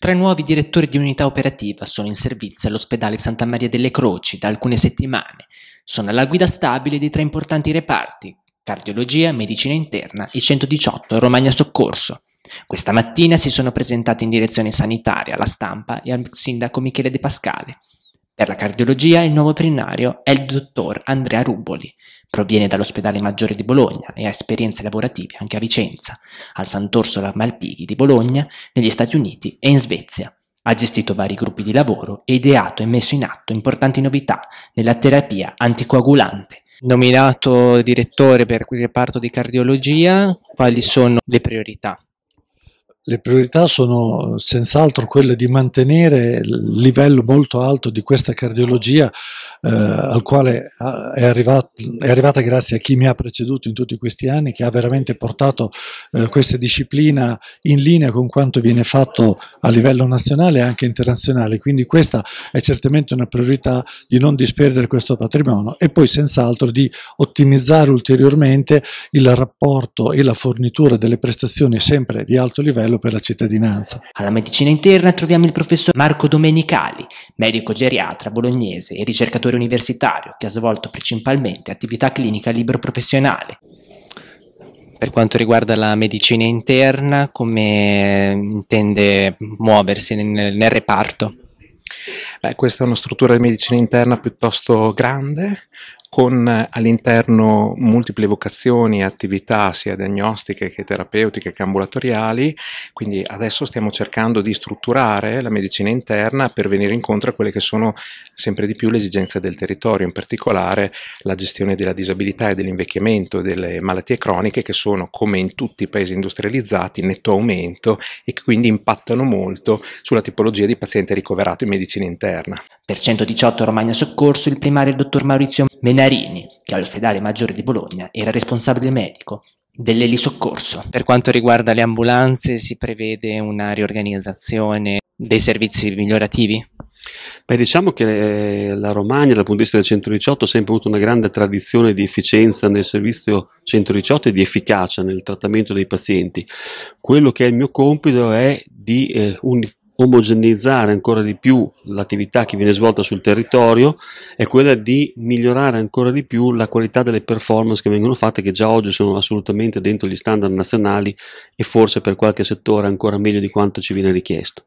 Tre nuovi direttori di unità operativa sono in servizio all'ospedale Santa Maria delle Croci da alcune settimane. Sono alla guida stabile di tre importanti reparti, cardiologia, medicina interna e 118 Romagna Soccorso. Questa mattina si sono presentati in direzione sanitaria alla stampa e al sindaco Michele De Pascale. Per la cardiologia il nuovo primario è il dottor Andrea Ruboli. Proviene dall'ospedale maggiore di Bologna e ha esperienze lavorative anche a Vicenza, al Sant'Orsola Malpighi di Bologna, negli Stati Uniti e in Svezia. Ha gestito vari gruppi di lavoro e ideato e messo in atto importanti novità nella terapia anticoagulante. Nominato direttore per il reparto di cardiologia, quali sono le priorità? le priorità sono senz'altro quelle di mantenere il livello molto alto di questa cardiologia eh, al quale eh, è, arrivato, è, arrivata grazie a chi mi ha preceduto in tutti questi anni, che ha veramente portato eh, questa disciplina in linea con quanto viene fatto a livello nazionale e anche internazionale. Quindi questa è certamente una priorità di non disperdere questo patrimonio e poi senz'altro di ottimizzare ulteriormente il rapporto e la fornitura delle prestazioni sempre di alto livello quello per la cittadinanza. Alla medicina interna troviamo il professor Marco Domenicali, medico geriatra bolognese e ricercatore universitario che ha svolto principalmente attività clinica libero professionale. Per quanto riguarda la medicina interna, come intende muoversi nel, nel reparto? Beh, questa è una struttura di medicina interna piuttosto grande, con eh, all'interno multiple vocazioni e attività sia diagnostiche che terapeutiche che ambulatoriali, quindi adesso stiamo cercando di strutturare la medicina interna per venire incontro a quelle che sono sempre di più le esigenze del territorio, in particolare la gestione della disabilità e dell'invecchiamento, delle malattie croniche che sono come in tutti i paesi industrializzati in netto aumento e che quindi impattano molto sulla tipologia di paziente ricoverato in medicina interna. Per 118 Romagna Soccorso il primario dottor Maurizio Men- Menarini, che all'ospedale maggiore di Bologna era responsabile medico dell'elisoccorso. Per quanto riguarda le ambulanze, si prevede una riorganizzazione dei servizi migliorativi? Beh, diciamo che eh, la Romagna, dal punto di vista del 118, ha sempre avuto una grande tradizione di efficienza nel servizio 118 e di efficacia nel trattamento dei pazienti. Quello che è il mio compito è di eh, un, omogeneizzare ancora di più l'attività che viene svolta sul territorio è quella di migliorare ancora di più la qualità delle performance che vengono fatte che già oggi sono assolutamente dentro gli standard nazionali e forse per qualche settore ancora meglio di quanto ci viene richiesto.